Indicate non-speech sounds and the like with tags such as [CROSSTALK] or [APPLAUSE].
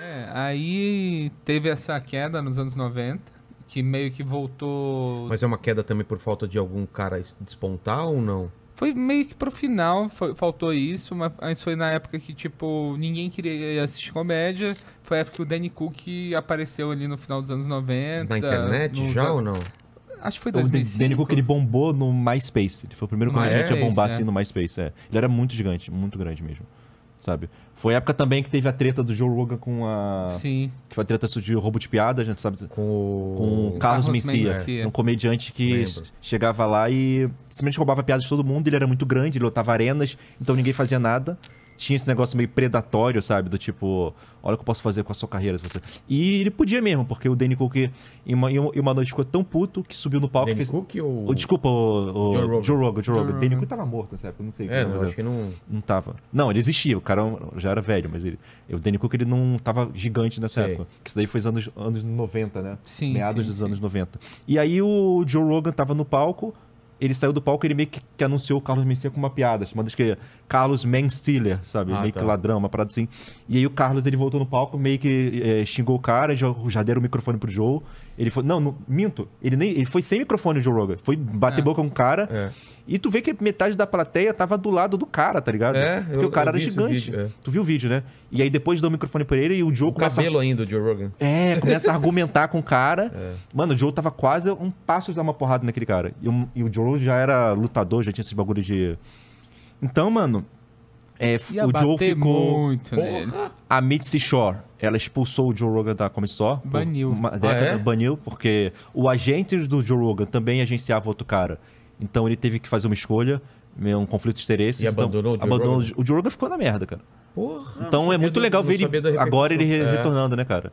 É, aí teve essa queda nos anos 90 que meio que voltou. Mas é uma queda também por falta de algum cara despontar ou não? Foi meio que pro final, foi, faltou isso, mas foi na época que, tipo, ninguém queria assistir comédia. Foi a época que o Danny Cook apareceu ali no final dos anos 90. Na internet no... já ou não? Acho que foi 2005. O Danny Cook, ele bombou no MySpace. Ele foi o primeiro comediante a bombar, é. assim, no MySpace, é. Ele era muito gigante, muito grande mesmo sabe? Foi a época também que teve a treta do Joe Rogan com a. Sim. Que foi a treta de roubo de piada, a gente sabe. Com o. Com o Carlos, Carlos Mencia, Um comediante que Lembro. chegava lá e simplesmente roubava piadas de todo mundo. Ele era muito grande, ele lotava arenas, então ninguém fazia nada tinha esse negócio meio predatório, sabe? Do tipo, olha o que eu posso fazer com a sua carreira. Você... E ele podia mesmo, porque o Danny Cook em uma, em uma noite ficou tão puto que subiu no palco Danny e fez... Cook ou... desculpa, o, Joe Rogan. Joe Rogan, O Danny Cook tava morto nessa época, não sei. É, não, acho que não... Não tava. Não, ele existia, o cara já era velho, mas ele... O Danny Cook, ele não tava gigante nessa sei. época. Que isso daí foi anos, anos 90, né? Sim, Meados sim, dos sim. anos 90. E aí o Joe Rogan tava no palco ele saiu do palco e ele meio que, que anunciou o Carlos Mencia com uma piada, chamando que é Carlos Manstealer, sabe? Ah, meio tá. que ladrão, uma parada assim. E aí o Carlos, ele voltou no palco, meio que é, xingou o cara, já, já deram o microfone pro Joe. Ele foi, não, não minto, ele nem ele foi sem microfone o Joe Rogan, foi bater é. boca com o cara. É. E tu vê que metade da plateia tava do lado do cara, tá ligado? É, Porque eu, o cara era gigante. Vídeo, é. Tu viu o vídeo, né? E aí depois deu o microfone pra ele e o Joe o começa. cabelo ainda, o Joe Rogan. É, começa a argumentar com o cara. [LAUGHS] É. Mano, o Joe tava quase um passo de dar uma porrada naquele cara. E o, e o Joe já era lutador, já tinha esses bagulho de. Então, mano. É, o Joe ficou. Muito A Mitzi Shore, ela expulsou o Joe Rogan da Comedy Store. Baniu. uma década, ah, é? Baniu, porque o agente do Joe Rogan também agenciava outro cara. Então ele teve que fazer uma escolha, né, um conflito de interesses. E então, abandonou o Joe abandonou, Rogan? O Joe Rogan ficou na merda, cara. Porra, então é muito legal ver ele agora ele é. retornando, né, cara?